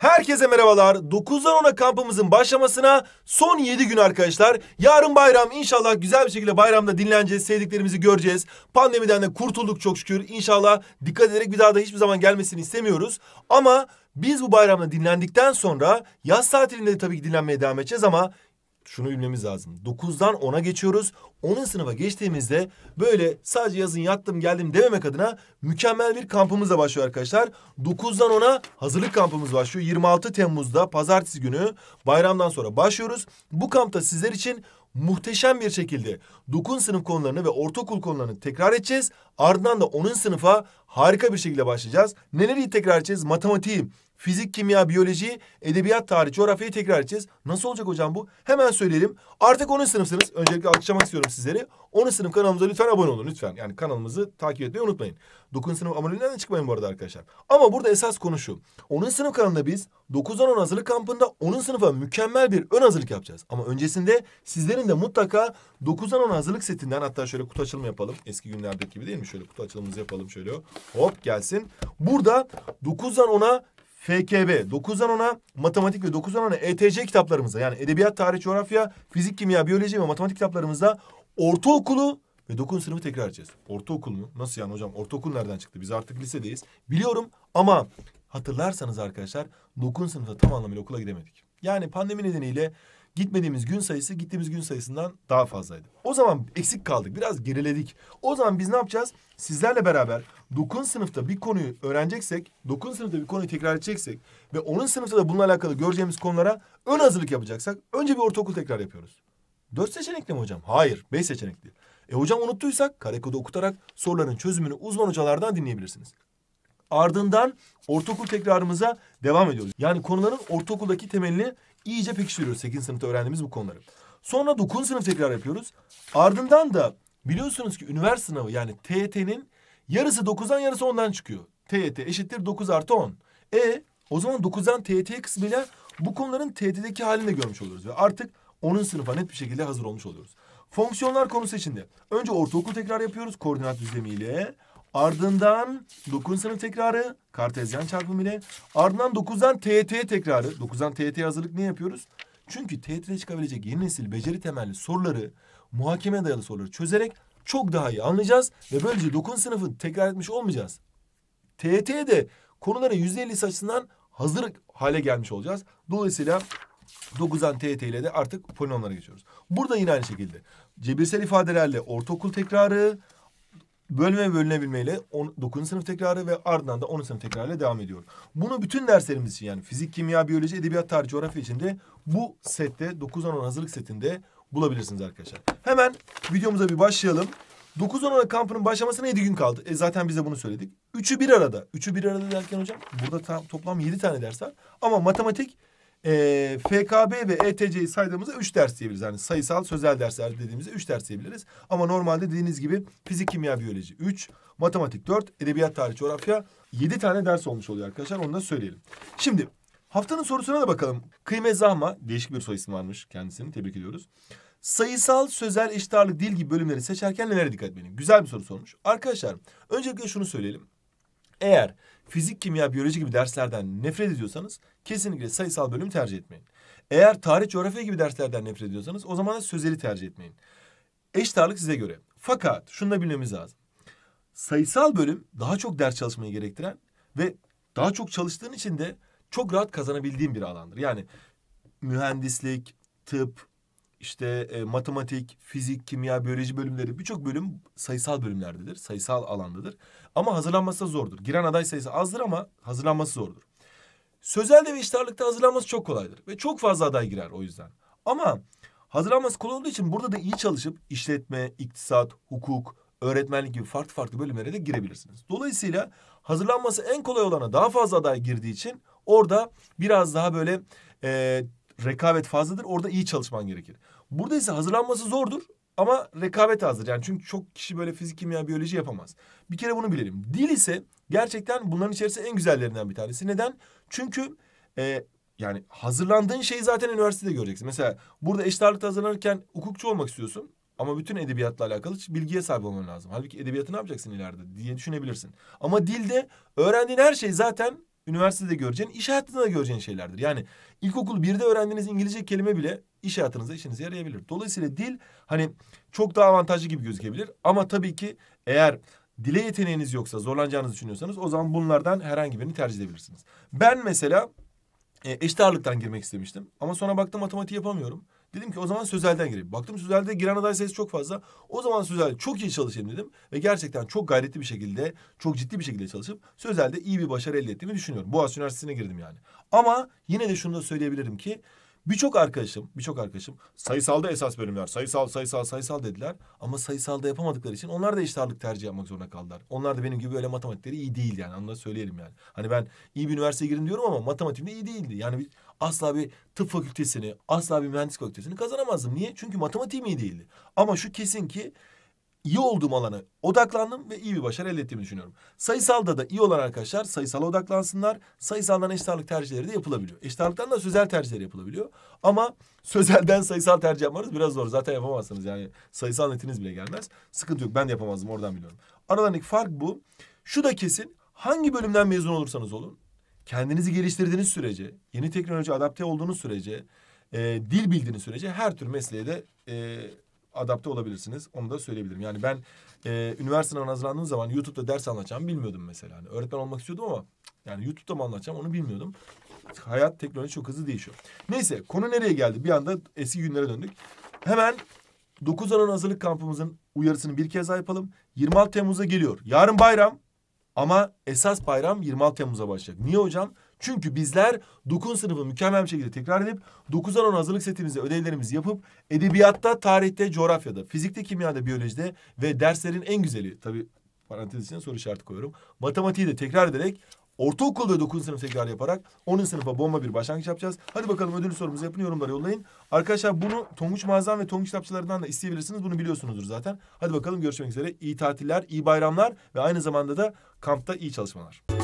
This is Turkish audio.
Herkese merhabalar. 9'dan 10'a kampımızın başlamasına son 7 gün arkadaşlar. Yarın bayram inşallah güzel bir şekilde bayramda dinleneceğiz. Sevdiklerimizi göreceğiz. Pandemiden de kurtulduk çok şükür. İnşallah dikkat ederek bir daha da hiçbir zaman gelmesini istemiyoruz. Ama biz bu bayramda dinlendikten sonra yaz tatilinde de tabii ki dinlenmeye devam edeceğiz ama şunu bilmemiz lazım. 9'dan 10'a geçiyoruz. 10. sınıfa geçtiğimizde böyle sadece yazın yattım geldim dememek adına mükemmel bir kampımızla başlıyor arkadaşlar. 9'dan 10'a hazırlık kampımız başlıyor. 26 Temmuz'da pazartesi günü bayramdan sonra başlıyoruz. Bu kampta sizler için muhteşem bir şekilde 9. sınıf konularını ve ortaokul konularını tekrar edeceğiz. Ardından da 10. sınıfa harika bir şekilde başlayacağız. Neleri tekrar edeceğiz? Matematiği, fizik, kimya, biyoloji, edebiyat, tarih, coğrafyayı tekrar edeceğiz. Nasıl olacak hocam bu? Hemen söyleyelim. Artık 10. sınıfsınız. Öncelikle alkışlamak istiyorum sizleri. 10. sınıf kanalımıza lütfen abone olun lütfen. Yani kanalımızı takip etmeyi unutmayın. 9. sınıf aboneliğinden çıkmayın bu arada arkadaşlar. Ama burada esas konu şu. 10. sınıf kanalında biz 9'dan 10 hazırlık kampında 10. sınıfa mükemmel bir ön hazırlık yapacağız. Ama öncesinde sizlerin de mutlaka 9'dan 10 hazırlık setinden hatta şöyle kutu açılımı yapalım. Eski günlerdeki gibi değil mi? Şöyle kutu açılımımızı yapalım şöyle. Hop gelsin. Burada 9'dan 10'a FKB, 9'dan 10'a matematik ve 9'dan 10'a ETC kitaplarımızda yani edebiyat, tarih, coğrafya, fizik, kimya, biyoloji ve matematik kitaplarımızda ortaokulu ve 9. sınıfı tekrar edeceğiz. Ortaokul mu? Nasıl yani hocam? Ortaokul nereden çıktı? Biz artık lisedeyiz. Biliyorum ama hatırlarsanız arkadaşlar 9. sınıfta tam anlamıyla okula gidemedik. Yani pandemi nedeniyle Gitmediğimiz gün sayısı gittiğimiz gün sayısından daha fazlaydı. O zaman eksik kaldık. Biraz geriledik. O zaman biz ne yapacağız? Sizlerle beraber dokun sınıfta bir konuyu öğreneceksek, dokun sınıfta bir konuyu tekrar edeceksek ve onun sınıfta da bununla alakalı göreceğimiz konulara ön hazırlık yapacaksak önce bir ortaokul tekrar yapıyoruz. Dört seçenekli mi hocam? Hayır. Beş seçenekli. E hocam unuttuysak karekodu okutarak soruların çözümünü uzman hocalardan dinleyebilirsiniz. Ardından ortaokul tekrarımıza devam ediyoruz. Yani konuların ortaokuldaki temelini iyice pekiştiriyoruz 8. sınıfta öğrendiğimiz bu konuları. Sonra 9. sınıf tekrar yapıyoruz. Ardından da biliyorsunuz ki üniversite sınavı yani TYT'nin yarısı 9'dan yarısı 10'dan çıkıyor. TET eşittir 9 artı 10. E o zaman 9'dan TET kısmıyla bu konuların TET'deki halini de görmüş oluyoruz. Ve artık 10. sınıfa net bir şekilde hazır olmuş oluyoruz. Fonksiyonlar konusu içinde. Önce ortaokul tekrar yapıyoruz koordinat düzlemiyle. ile. Ardından 9. sınıf tekrarı kartezyen çarpım ile. Ardından 9'dan TET tekrarı. 9'dan TET hazırlık ne yapıyoruz? Çünkü TET'de çıkabilecek yeni nesil beceri temelli soruları, muhakeme dayalı soruları çözerek çok daha iyi anlayacağız. Ve böylece 9. sınıfı tekrar etmiş olmayacağız. TET'de konuların %50'si açısından hazır hale gelmiş olacağız. Dolayısıyla 9'dan TET ile de artık polinomlara geçiyoruz. Burada yine aynı şekilde cebirsel ifadelerle ortaokul tekrarı, bölme ve bölünebilmeyle 9. sınıf tekrarı ve ardından da 10. sınıf tekrarıyla devam ediyor. Bunu bütün derslerimiz için yani fizik, kimya, biyoloji, edebiyat, tarih, coğrafya içinde bu sette 9 10 hazırlık setinde bulabilirsiniz arkadaşlar. Hemen videomuza bir başlayalım. 9 10 kampının başlamasına 7 gün kaldı. E zaten bize bunu söyledik. Üçü bir arada. Üçü bir arada derken hocam burada tam, toplam 7 tane ders var. Ama matematik e, FKB ve ETC'yi saydığımızda üç ders diyebiliriz. Yani sayısal sözel dersler dediğimizde üç ders diyebiliriz. Ama normalde dediğiniz gibi fizik, kimya, biyoloji üç, matematik dört, edebiyat, tarih, coğrafya yedi tane ders olmuş oluyor arkadaşlar. Onu da söyleyelim. Şimdi haftanın sorusuna da bakalım. Kıymet Zahma değişik bir soy isim varmış kendisini tebrik ediyoruz. Sayısal, sözel, eşit ağırlık, dil gibi bölümleri seçerken nelere dikkat edin Güzel bir soru sormuş. Arkadaşlar öncelikle şunu söyleyelim. Eğer fizik, kimya, biyoloji gibi derslerden nefret ediyorsanız kesinlikle sayısal bölümü tercih etmeyin. Eğer tarih, coğrafya gibi derslerden nefret ediyorsanız o zaman da sözeli tercih etmeyin. Eş ağırlık size göre. Fakat şunu da bilmemiz lazım. Sayısal bölüm daha çok ders çalışmayı gerektiren ve daha çok çalıştığın için de çok rahat kazanabildiğin bir alandır. Yani mühendislik, tıp, işte e, matematik, fizik, kimya, biyoloji bölümleri birçok bölüm sayısal bölümlerdedir. Sayısal alandadır. Ama hazırlanması da zordur. Giren aday sayısı azdır ama hazırlanması zordur. Sözelde ve iştarlıkta hazırlanması çok kolaydır. Ve çok fazla aday girer o yüzden. Ama hazırlanması kolay olduğu için burada da iyi çalışıp işletme, iktisat, hukuk, öğretmenlik gibi farklı farklı bölümlere de girebilirsiniz. Dolayısıyla hazırlanması en kolay olana daha fazla aday girdiği için orada biraz daha böyle e, rekabet fazladır. Orada iyi çalışman gerekir. Burada ise hazırlanması zordur ama rekabet azdır. Yani çünkü çok kişi böyle fizik, kimya, biyoloji yapamaz. Bir kere bunu bilelim. Dil ise gerçekten bunların içerisinde en güzellerinden bir tanesi. Neden? Çünkü e, yani hazırlandığın şeyi zaten üniversitede göreceksin. Mesela burada eşit hazırlanırken hukukçu olmak istiyorsun. Ama bütün edebiyatla alakalı bilgiye sahip olman lazım. Halbuki edebiyatı ne yapacaksın ileride diye düşünebilirsin. Ama dilde öğrendiğin her şey zaten üniversitede göreceğin, iş hayatında da göreceğin şeylerdir. Yani ilkokul birde öğrendiğiniz İngilizce kelime bile iş hayatınızda işinize yarayabilir. Dolayısıyla dil hani çok daha avantajlı gibi gözükebilir. Ama tabii ki eğer dile yeteneğiniz yoksa, zorlanacağınızı düşünüyorsanız o zaman bunlardan herhangi birini tercih edebilirsiniz. Ben mesela e, eşit ağırlıktan girmek istemiştim. Ama sonra baktım matematik yapamıyorum. Dedim ki o zaman Sözel'den gireyim. Baktım Sözel'de giren aday sayısı çok fazla. O zaman Sözel çok iyi çalışayım dedim. Ve gerçekten çok gayretli bir şekilde, çok ciddi bir şekilde çalışıp Sözel'de iyi bir başarı elde ettiğimi düşünüyorum. Boğaziçi Üniversitesi'ne girdim yani. Ama yine de şunu da söyleyebilirim ki Birçok arkadaşım, birçok arkadaşım sayısalda esas bölümler, sayısal, sayısal, sayısal dediler. Ama sayısalda yapamadıkları için onlar da eşit tercih yapmak zorunda kaldılar. Onlar da benim gibi öyle matematikleri iyi değil yani. Onu da söyleyelim yani. Hani ben iyi bir üniversiteye girin diyorum ama matematiğimde iyi değildi. Yani bir, asla bir tıp fakültesini, asla bir mühendis fakültesini kazanamazdım. Niye? Çünkü matematiğim iyi değildi. Ama şu kesin ki iyi olduğum alana odaklandım ve iyi bir başarı elde ettiğimi düşünüyorum. Sayısalda da iyi olan arkadaşlar sayısal odaklansınlar. Sayısaldan eşit ağırlık tercihleri de yapılabiliyor. Eşit ağırlıktan da sözel tercihleri yapılabiliyor. Ama sözelden sayısal tercih yapmanız biraz zor. Zaten yapamazsınız yani sayısal netiniz bile gelmez. Sıkıntı yok ben de yapamazdım oradan biliyorum. Aralarındaki fark bu. Şu da kesin hangi bölümden mezun olursanız olun. Kendinizi geliştirdiğiniz sürece, yeni teknoloji adapte olduğunuz sürece, e, dil bildiğiniz sürece her tür mesleğe de... E, adapte olabilirsiniz. Onu da söyleyebilirim. Yani ben e, üniversite hazırlandığım zaman YouTube'da ders anlatacağımı bilmiyordum mesela. Yani öğretmen olmak istiyordum ama yani YouTube'da mı anlatacağım onu bilmiyordum. Hayat teknoloji çok hızlı değişiyor. Neyse konu nereye geldi? Bir anda eski günlere döndük. Hemen 9 aralık Hazırlık Kampımızın uyarısını bir kez daha yapalım. 26 Temmuz'a geliyor. Yarın bayram. Ama esas bayram 26 Temmuz'a başlayacak. Niye hocam? Çünkü bizler dokun sınıfı mükemmel bir şekilde tekrar edip 9'dan 10 hazırlık setimizi ödevlerimizi yapıp edebiyatta, tarihte, coğrafyada, fizikte, kimyada, biyolojide ve derslerin en güzeli tabii parantez içine soru işareti koyuyorum. Matematiği de tekrar ederek Ortaokulda 9. sınıf tekrar yaparak 10. sınıfa bomba bir başlangıç yapacağız. Hadi bakalım ödül sorumuzu yapın yorumlara yollayın. Arkadaşlar bunu Tonguç Mağazan ve Tonguç Kitapçılarından da isteyebilirsiniz. Bunu biliyorsunuzdur zaten. Hadi bakalım görüşmek üzere. İyi tatiller, iyi bayramlar ve aynı zamanda da kampta iyi çalışmalar.